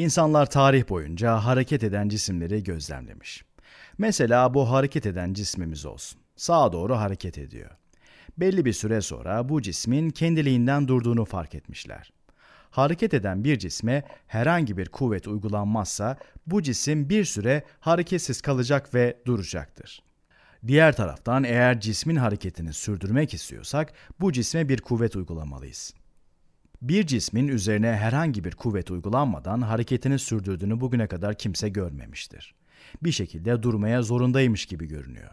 İnsanlar tarih boyunca hareket eden cisimleri gözlemlemiş. Mesela bu hareket eden cismimiz olsun. Sağa doğru hareket ediyor. Belli bir süre sonra bu cismin kendiliğinden durduğunu fark etmişler. Hareket eden bir cisme herhangi bir kuvvet uygulanmazsa bu cisim bir süre hareketsiz kalacak ve duracaktır. Diğer taraftan eğer cismin hareketini sürdürmek istiyorsak bu cisme bir kuvvet uygulamalıyız. Bir cismin üzerine herhangi bir kuvvet uygulanmadan hareketini sürdürdüğünü bugüne kadar kimse görmemiştir. Bir şekilde durmaya zorundaymış gibi görünüyor.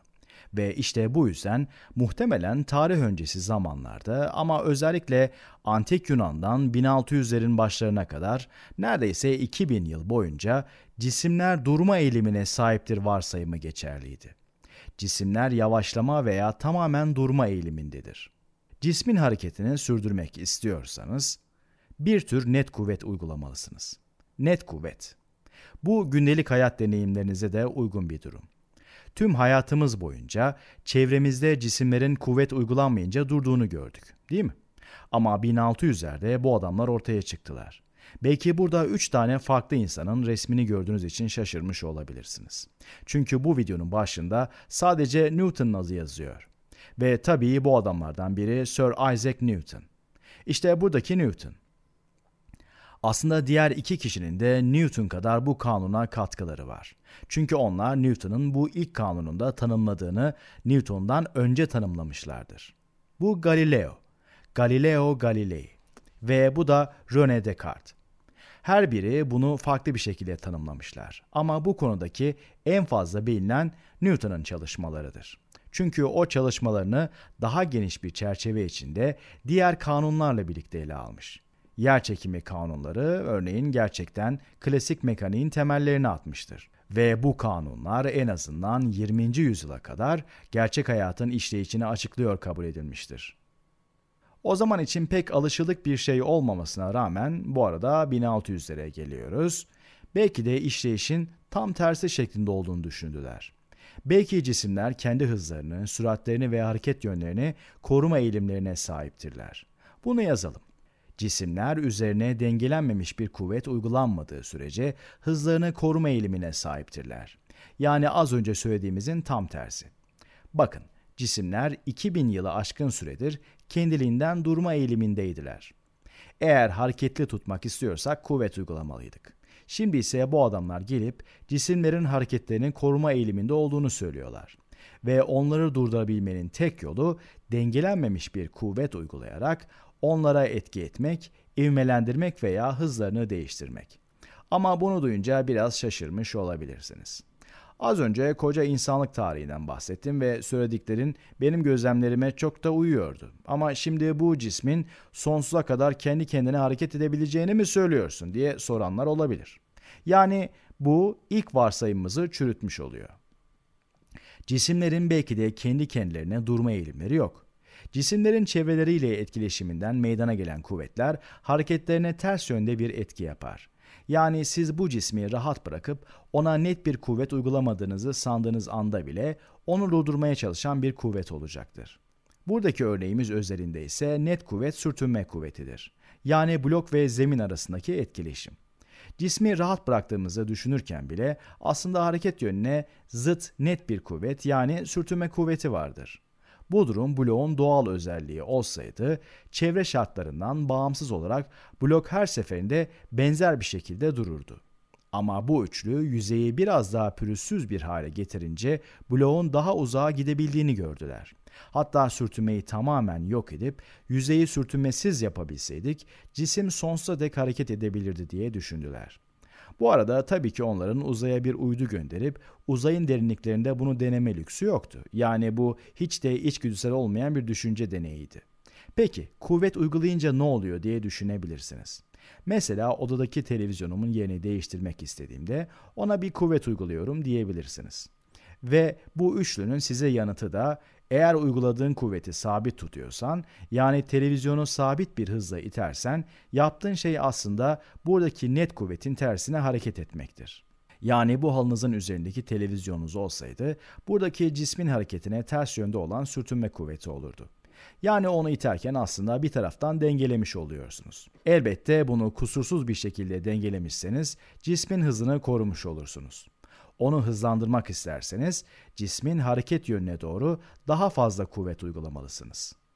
Ve işte bu yüzden muhtemelen tarih öncesi zamanlarda ama özellikle Antik Yunan'dan 1600'lerin başlarına kadar neredeyse 2000 yıl boyunca cisimler durma eğilimine sahiptir varsayımı geçerliydi. Cisimler yavaşlama veya tamamen durma eğilimindedir cismin hareketini sürdürmek istiyorsanız bir tür net kuvvet uygulamalısınız. Net kuvvet. Bu gündelik hayat deneyimlerinize de uygun bir durum. Tüm hayatımız boyunca çevremizde cisimlerin kuvvet uygulanmayınca durduğunu gördük, değil mi? Ama 1600'lerde bu adamlar ortaya çıktılar. Belki burada 3 tane farklı insanın resmini gördüğünüz için şaşırmış olabilirsiniz. Çünkü bu videonun başında sadece Newton adı yazıyor. Ve tabii bu adamlardan biri Sir Isaac Newton. İşte buradaki Newton. Aslında diğer iki kişinin de Newton kadar bu kanuna katkıları var. Çünkü onlar Newton'un bu ilk kanununda tanımladığını Newton'dan önce tanımlamışlardır. Bu Galileo, Galileo Galilei ve bu da René Descartes. Her biri bunu farklı bir şekilde tanımlamışlar ama bu konudaki en fazla bilinen Newton'un çalışmalarıdır. Çünkü o çalışmalarını daha geniş bir çerçeve içinde diğer kanunlarla birlikte ele almış. Yer çekimi kanunları örneğin gerçekten klasik mekaniğin temellerini atmıştır ve bu kanunlar en azından 20. yüzyıla kadar gerçek hayatın işleyişini açıklıyor kabul edilmiştir. O zaman için pek alışılık bir şey olmamasına rağmen bu arada 1600'lere geliyoruz. Belki de işleyişin tam tersi şeklinde olduğunu düşündüler. Belki cisimler kendi hızlarını, süratlerini ve hareket yönlerini koruma eğilimlerine sahiptirler. Bunu yazalım. Cisimler üzerine dengelenmemiş bir kuvvet uygulanmadığı sürece hızlarını koruma eğilimine sahiptirler. Yani az önce söylediğimizin tam tersi. Bakın, cisimler 2000 yılı aşkın süredir kendiliğinden durma eğilimindeydiler. Eğer hareketli tutmak istiyorsak kuvvet uygulamalıydık. Şimdi ise bu adamlar gelip cisimlerin hareketlerinin koruma eğiliminde olduğunu söylüyorlar. Ve onları durdurabilmenin tek yolu dengelenmemiş bir kuvvet uygulayarak onlara etki etmek, ivmelendirmek veya hızlarını değiştirmek. Ama bunu duyunca biraz şaşırmış olabilirsiniz. Az önce koca insanlık tarihinden bahsettim ve söylediklerin benim gözlemlerime çok da uyuyordu. Ama şimdi bu cismin sonsuza kadar kendi kendine hareket edebileceğini mi söylüyorsun diye soranlar olabilir. Yani bu ilk varsayımımızı çürütmüş oluyor. Cisimlerin belki de kendi kendilerine durma eğilimleri yok. Cisimlerin çevreleriyle etkileşiminden meydana gelen kuvvetler hareketlerine ters yönde bir etki yapar. Yani siz bu cismi rahat bırakıp ona net bir kuvvet uygulamadığınızı sandığınız anda bile onu durdurmaya çalışan bir kuvvet olacaktır. Buradaki örneğimiz özelinde ise net kuvvet sürtünme kuvvetidir. Yani blok ve zemin arasındaki etkileşim. Cismi rahat bıraktığımızı düşünürken bile aslında hareket yönüne zıt net bir kuvvet yani sürtünme kuvveti vardır. Bu durum bloğun doğal özelliği olsaydı çevre şartlarından bağımsız olarak blok her seferinde benzer bir şekilde dururdu. Ama bu üçlü yüzeyi biraz daha pürüzsüz bir hale getirince bloğun daha uzağa gidebildiğini gördüler. Hatta sürtünmeyi tamamen yok edip yüzeyi sürtünmesiz yapabilseydik cisim sonsuza dek hareket edebilirdi diye düşündüler. Bu arada tabii ki onların uzaya bir uydu gönderip uzayın derinliklerinde bunu deneme lüksü yoktu. Yani bu hiç de içgüdüsel olmayan bir düşünce deneyiydi. Peki kuvvet uygulayınca ne oluyor diye düşünebilirsiniz. Mesela odadaki televizyonumun yerini değiştirmek istediğimde ona bir kuvvet uyguluyorum diyebilirsiniz. Ve bu üçlünün size yanıtı da eğer uyguladığın kuvveti sabit tutuyorsan, yani televizyonu sabit bir hızla itersen, yaptığın şey aslında buradaki net kuvvetin tersine hareket etmektir. Yani bu halınızın üzerindeki televizyonunuz olsaydı, buradaki cismin hareketine ters yönde olan sürtünme kuvveti olurdu. Yani onu iterken aslında bir taraftan dengelemiş oluyorsunuz. Elbette bunu kusursuz bir şekilde dengelemişseniz cismin hızını korumuş olursunuz. Onu hızlandırmak isterseniz cismin hareket yönüne doğru daha fazla kuvvet uygulamalısınız.